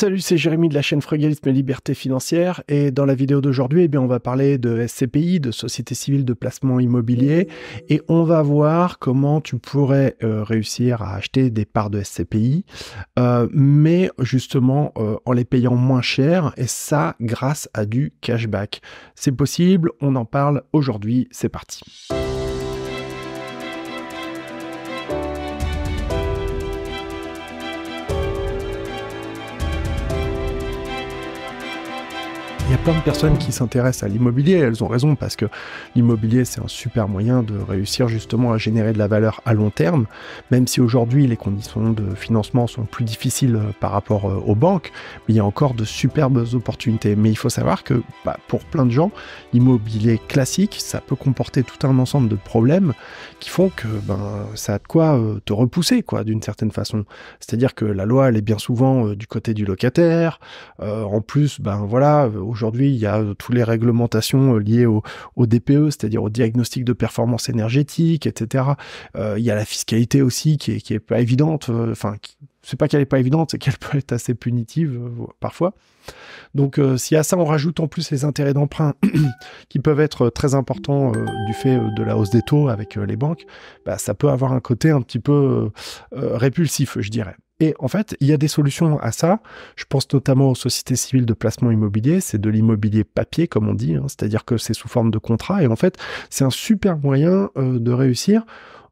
Salut, c'est Jérémy de la chaîne Frugalisme et Liberté Financière et dans la vidéo d'aujourd'hui, eh bien, on va parler de SCPI, de Société Civile de Placement Immobilier et on va voir comment tu pourrais euh, réussir à acheter des parts de SCPI, euh, mais justement euh, en les payant moins cher et ça grâce à du cashback. C'est possible, on en parle aujourd'hui, c'est parti. de personnes qui s'intéressent à l'immobilier, elles ont raison parce que l'immobilier c'est un super moyen de réussir justement à générer de la valeur à long terme, même si aujourd'hui les conditions de financement sont plus difficiles euh, par rapport euh, aux banques, mais il y a encore de superbes opportunités. Mais il faut savoir que bah, pour plein de gens, l'immobilier classique, ça peut comporter tout un ensemble de problèmes qui font que ben, ça a de quoi euh, te repousser quoi d'une certaine façon. C'est-à-dire que la loi elle est bien souvent du côté du locataire. en plus, ben voilà, aujourd'hui il y a euh, toutes les réglementations euh, liées au, DPE, c'est-à-dire au diagnostic de performance énergétique, etc. Euh, il y a la fiscalité aussi qui est, pas évidente. Enfin, c'est pas qu'elle est pas évidente, c'est qu'elle peut être assez punitive parfois. Donc, si à ça on rajoute en plus les intérêts d'emprunt qui peuvent être très importants du fait de la hausse des taux avec les banques, bah, ça peut avoir un côté un petit peu répulsif, je dirais. Et en fait, il y a des solutions à ça. Je pense notamment aux sociétés civiles de placement immobilier. C'est de l'immobilier papier, comme on dit, hein. c'est-à-dire que c'est sous forme de contrat. Et en fait, c'est un super moyen euh, de réussir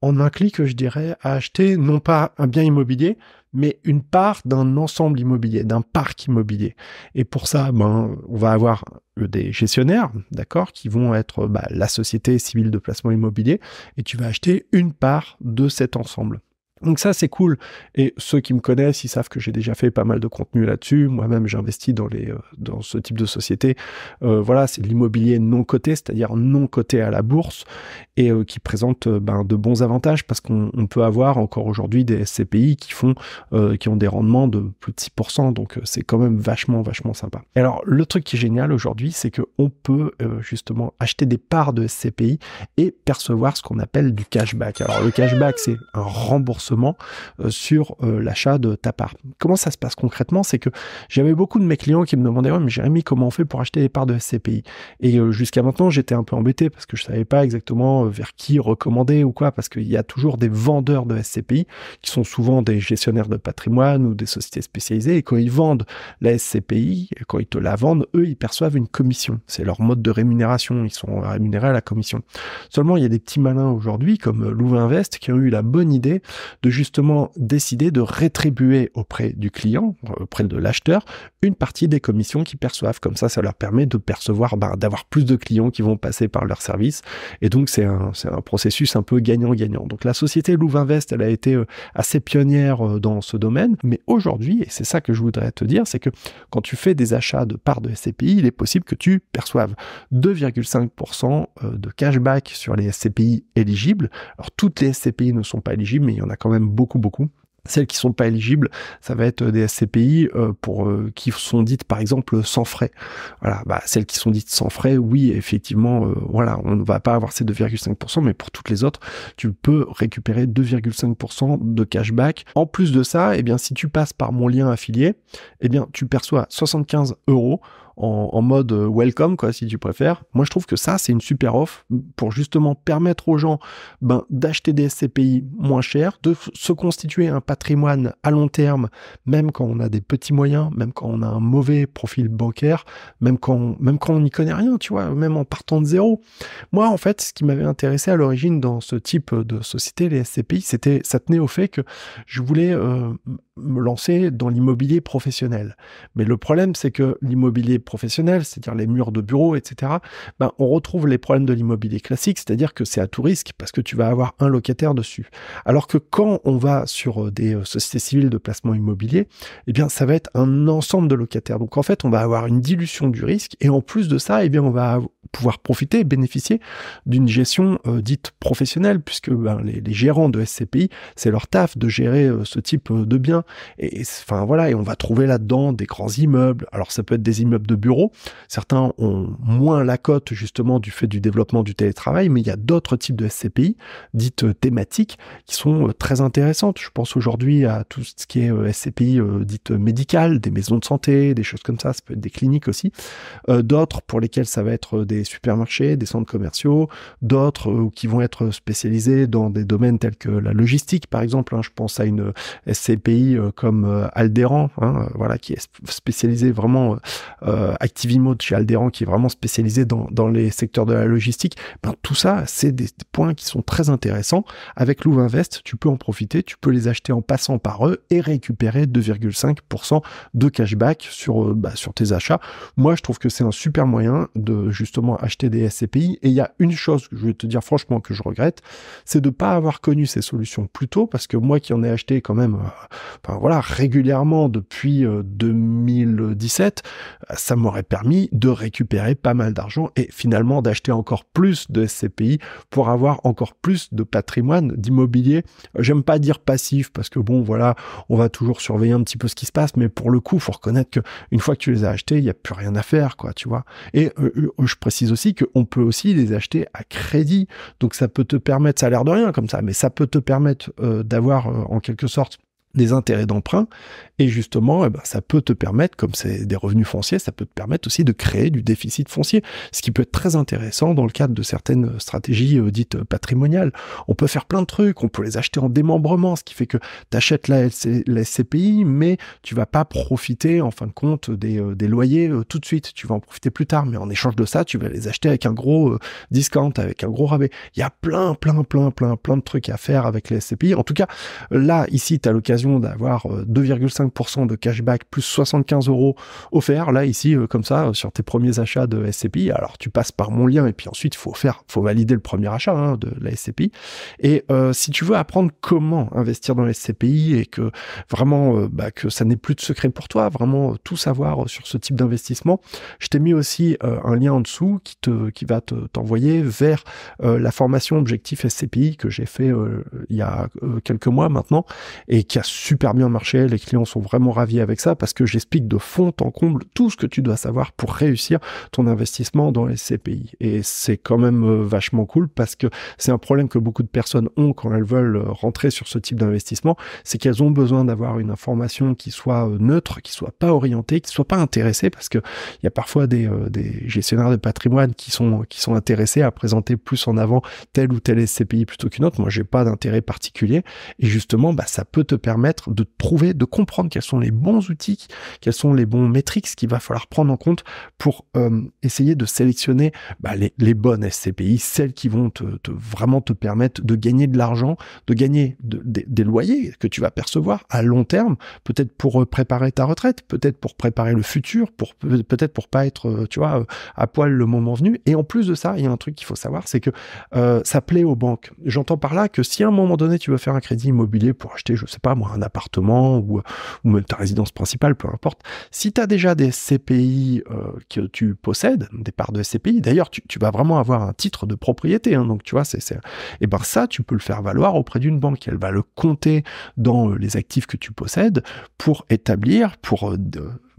en un clic, je dirais, à acheter non pas un bien immobilier, mais une part d'un ensemble immobilier, d'un parc immobilier. Et pour ça, ben, on va avoir euh, des gestionnaires, d'accord, qui vont être bah, la société civile de placement immobilier, et tu vas acheter une part de cet ensemble. Donc ça, c'est cool. Et ceux qui me connaissent, ils savent que j'ai déjà fait pas mal de contenu là-dessus. Moi-même, j'investis dans, les, euh, dans ce type de société. Euh, voilà, c'est de l'immobilier non coté, c'est-à-dire non coté à la bourse, et euh, qui présente ben, de bons avantages parce qu'on peut avoir encore aujourd'hui des SCPI qui font, qui ont des rendements de plus de 6%. Donc c'est quand même vachement, vachement sympa. alors, le truc qui est génial aujourd'hui, c'est qu'on peut justement acheter des parts de SCPI et percevoir ce qu'on appelle du cashback. Alors le cashback, c'est un remboursement euh, sur euh, l'achat de ta part. Comment ça se passe concrètement C'est que j'avais beaucoup de mes clients qui me demandaient mais Jérémy, comment on fait pour acheter des parts de SCPI Et euh, jusqu'à maintenant, j'étais un peu embêté parce que je savais pas exactement vers qui recommander ou quoi, parce qu'il y a toujours des vendeurs de SCPI qui sont souvent des gestionnaires de patrimoine ou des sociétés spécialisées. Et quand ils vendent la SCPI, quand ils te la vendent, eux, ils perçoivent une commission. C'est leur mode de rémunération. Ils sont rémunérés à la commission. Seulement, il y a des petits malins aujourd'hui comme Louvain Invest qui ont eu la bonne idée de justement décider de rétribuer auprès du client, auprès de l'acheteur, une partie des commissions qu'ils perçoivent. Comme ça, ça leur permet de percevoir, ben, d'avoir plus de clients qui vont passer par leur service. Et donc, c'est un, processus un peu gagnant-gagnant. Donc, la société Louvainvest, elle a été euh, assez pionnière euh, dans ce domaine. Mais aujourd'hui, et c'est ça que je voudrais te dire, c'est que quand tu fais des achats de parts de SCPI, il est possible que tu perçoives 2,5% euh, de cashback sur les SCPI éligibles. Alors, toutes les SCPI ne sont pas éligibles, mais il y en a quand même même beaucoup, beaucoup. Celles qui sont pas éligibles, ça va être des SCPI euh, pour euh, qui sont dites par exemple sans frais. Voilà, bah, celles qui sont dites sans frais, oui, effectivement, euh, voilà, on ne va pas avoir ces 2,5%, mais pour toutes les autres, tu peux récupérer 2,5% de cashback. En plus de ça, et eh bien, si tu passes par mon lien affilié, et eh bien, tu perçois 75 euros en, mode euh, welcome, quoi, si tu préfères. Moi, je trouve que ça, c'est une super offre pour justement permettre aux gens ben, d'acheter des SCPI moins chers, de se constituer un patrimoine à long terme, même quand on a des petits moyens, même quand on a un mauvais profil bancaire, même quand on, même quand on n'y connaît rien, tu vois, même en partant de zéro. Moi, en fait, ce qui m'avait intéressé à l'origine dans ce type de société, les SCPI, c'était, ça tenait au fait que je voulais euh, me lancer dans l'immobilier professionnel. Mais le problème, c'est que l'immobilier professionnels, c'est-à-dire les murs de bureaux, etc., ben, on retrouve les problèmes de l'immobilier classique, c'est-à-dire que c'est à tout risque parce que tu vas avoir un locataire dessus. Alors que quand on va sur euh, des euh, sociétés civiles de placement immobilier, eh bien, ça va être un ensemble de locataires. Donc, en fait, on va avoir une dilution du risque et en plus de ça, eh bien, on va pouvoir profiter et bénéficier d'une gestion euh, dite professionnelle puisque ben, les, gérants de SCPI, c'est leur taf de gérer ce type de biens. Et, enfin, voilà, et on va trouver là-dedans des grands immeubles. Alors, ça peut être des immeubles bureaux. Certains ont moins la cote justement du fait du développement du télétravail, mais il y a d'autres types de SCPI dites euh, thématiques qui sont euh, très intéressantes. Je pense aujourd'hui à tout ce qui est euh, SCPI dites médicales, des maisons de santé, des choses comme ça, ça peut être des cliniques aussi. d'autres pour lesquelles ça va être des supermarchés, des centres commerciaux, d'autres qui vont être spécialisés dans des domaines tels que la logistique par exemple. Hein. je pense à une SCPI comme Alderan, hein, voilà, qui est spécialisée vraiment euh, chez Alderan qui est vraiment spécialisé dans, les secteurs de la logistique, ben, tout ça, c'est des points qui sont très intéressants. Avec Louvre Invest, tu peux en profiter, tu peux les acheter en passant par eux et récupérer 2,5% de cashback sur, euh, bah, sur tes achats. Moi, je trouve que c'est un super moyen de justement acheter des SCPI. Et il y a une chose que je vais te dire franchement que je regrette, c'est de ne pas avoir connu ces solutions plus tôt, parce que moi qui en ai acheté quand même, euh, voilà, régulièrement depuis 2017, euh, ça ça m'aurait permis de récupérer pas mal d'argent et finalement d'acheter encore plus de SCPI pour avoir encore plus de patrimoine d'immobilier. J'aime pas dire passif parce que bon, voilà, on va toujours surveiller un petit peu ce qui se passe, mais pour le coup, faut reconnaître que une fois que tu les as achetés, il n'y a plus rien à faire, quoi, tu vois. Et euh, euh, je précise aussi qu'on peut aussi les acheter à crédit. Donc ça peut te permettre, ça a l'air de rien comme ça, mais ça peut te permettre euh, d'avoir en quelque sorte des intérêts d'emprunt. Et justement, eh ben, ça peut te permettre, comme c'est des revenus fonciers, ça peut te permettre aussi de créer du déficit foncier, ce qui peut être très intéressant dans le cadre de certaines stratégies euh, dites euh, patrimoniales. On peut faire plein de trucs, on peut les acheter en démembrement, ce qui fait que tu achètes la, SCPI, mais tu vas pas profiter, en fin de compte, des, euh, loyers tout de suite. Tu vas en profiter plus tard, mais en échange de ça, tu vas les acheter avec un gros discount, avec un gros rabais. Il y a plein, plein, plein, plein, plein de trucs à faire avec les SCPI. En tout cas, là, ici, tu as l'occasion d'avoir 2,5% euh, de cashback plus 75 euros offerts. Là, ici, euh, comme ça, euh, sur tes premiers achats de SCPI. Alors, tu passes par mon lien et puis ensuite, faut faire, faut valider le premier achat hein, de la SCPI. Et si tu veux apprendre comment investir dans la SCPI et que vraiment, bah, que ça n'est plus de secret pour toi, vraiment tout savoir sur ce type d'investissement, je t'ai mis aussi un lien en dessous qui te, qui va t'envoyer vers la formation Objectif SCPI que j'ai fait il y a quelques mois maintenant et qui a super bien marché. Les clients sont vraiment ravis avec ça parce que j'explique de fond en comble tout ce que tu dois savoir pour réussir ton investissement dans les CPI. Et c'est quand même euh, vachement cool parce que c'est un problème que beaucoup de personnes ont quand elles veulent euh, rentrer sur ce type d'investissement, c'est qu'elles ont besoin d'avoir une information qui soit euh, neutre, qui soit pas orientée, qui soit pas intéressée parce que il y a parfois des, gestionnaires de patrimoine qui sont qui sont intéressés à présenter plus en avant telle ou telle SCPI plutôt qu'une autre. Moi, j'ai pas d'intérêt particulier et justement, bah, ça peut te permettre de trouver, de comprendre quels sont les bons outils, quels sont les bons métriques qu'il va falloir prendre en compte pour euh, essayer de sélectionner bah, les, bonnes SCPI, celles qui vont te, vraiment te permettre de gagner de l'argent, de gagner des loyers que tu vas percevoir à long terme, peut-être pour euh, préparer ta retraite, peut-être pour préparer le futur, pour peut-être pour pas être, euh, tu vois, à poil le moment venu. Et en plus de ça, il y a un truc qu'il faut savoir, c'est que ça plaît aux banques. J'entends par là que si à un moment donné tu veux faire un crédit immobilier pour acheter, je sais pas moi, un appartement ou, même ta résidence principale, peu importe. Si tu as déjà des CPI euh, que tu possèdes, des parts de CPI, d'ailleurs, tu, vas vraiment avoir un titre de propriété. Hein, donc, tu vois, c'est, et eh ben ça, tu peux le faire valoir auprès d'une banque. Elle va le compter dans euh, les actifs que tu possèdes pour établir, pour euh,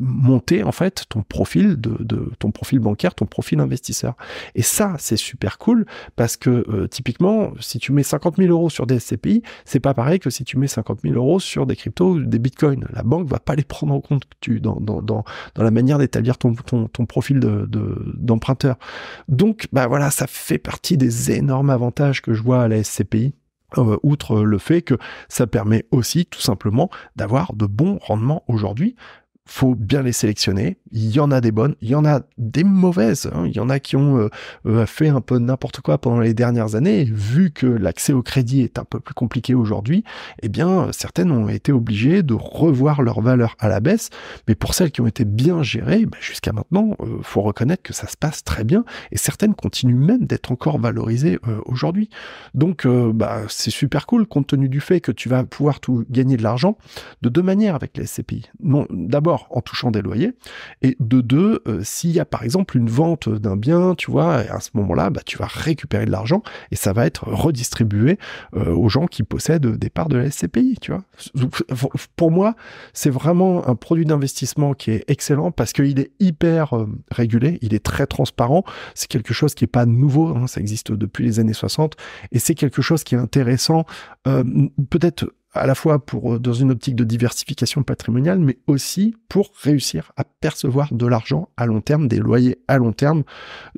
monter en fait ton profil de, ton profil bancaire, ton profil investisseur. Et ça, c'est super cool parce que euh, typiquement, si tu mets 50 000 euros sur des SCPI, c'est pas pareil que si tu mets 50 000 euros sur des cryptos ou des bitcoins. La banque va pas les prendre en compte tu, dans, la manière d'établir ton, profil d'emprunteur. De, Donc, bah voilà, ça fait partie des énormes avantages que je vois à la SCPI euh, outre le fait que ça permet aussi tout simplement d'avoir de bons rendements aujourd'hui faut bien les sélectionner. Il y en a des bonnes, il y en a des mauvaises. Hein. Il y en a qui ont euh, euh, fait un peu n'importe quoi pendant les dernières années. Vu que l'accès au crédit est un peu plus compliqué aujourd'hui, eh bien, certaines ont été obligées de revoir leur valeur à la baisse. Mais pour celles qui ont été bien gérées, bah, jusqu'à maintenant, euh, faut reconnaître que ça se passe très bien. Et certaines continuent même d'être encore valorisées aujourd'hui. Donc, bah, c'est super cool compte tenu du fait que tu vas pouvoir tout gagner de l'argent de deux manières avec les SCPI. d'abord en touchant des loyers. Et de deux, euh, s'il y a par exemple une vente d'un bien, tu vois, à ce moment-là, bah, tu vas récupérer de l'argent et ça va être redistribué euh, aux gens qui possèdent des parts de la SCPI, tu vois. Pour moi, c'est vraiment un produit d'investissement qui est excellent parce qu'il est hyper euh, régulé, il est très transparent, c'est quelque chose qui n'est pas nouveau, hein, ça existe depuis les années 60 et c'est quelque chose qui est intéressant, peut-être à la fois pour, euh, dans une optique de diversification patrimoniale, mais aussi pour réussir à percevoir de l'argent à long terme, des loyers à long terme.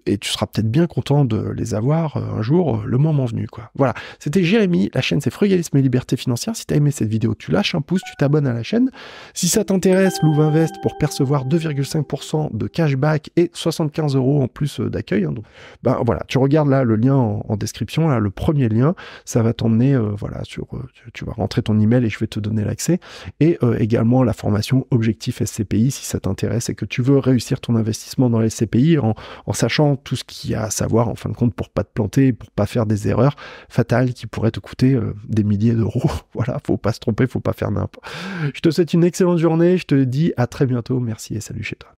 Et tu seras peut-être bien content de les avoir euh, un jour, euh, le moment venu, quoi. Voilà. C'était Jérémy. La chaîne, c'est Frugalisme et Liberté Financière. Si tu as aimé cette vidéo, tu lâches un pouce, tu t'abonnes à la chaîne. Si ça t'intéresse, Louvre Invest pour percevoir 2,5% de cashback et 75 euros en plus d'accueil. Hein, donc, ben voilà. Tu regardes là le lien en, description, là, le premier lien. Ça va t'emmener, voilà, sur, tu vas rentrer ton email et je vais te donner l'accès. Et euh, également la formation Objectif SCPI si ça t'intéresse et que tu veux réussir ton investissement dans les SCPI en, sachant tout ce qu'il y a à savoir en fin de compte pour pas te planter, pour pas faire des erreurs fatales qui pourraient te coûter euh, des milliers d'euros. voilà, faut pas se tromper, faut pas faire n'importe. Je te souhaite une excellente journée, je te dis à très bientôt, merci et salut chez toi.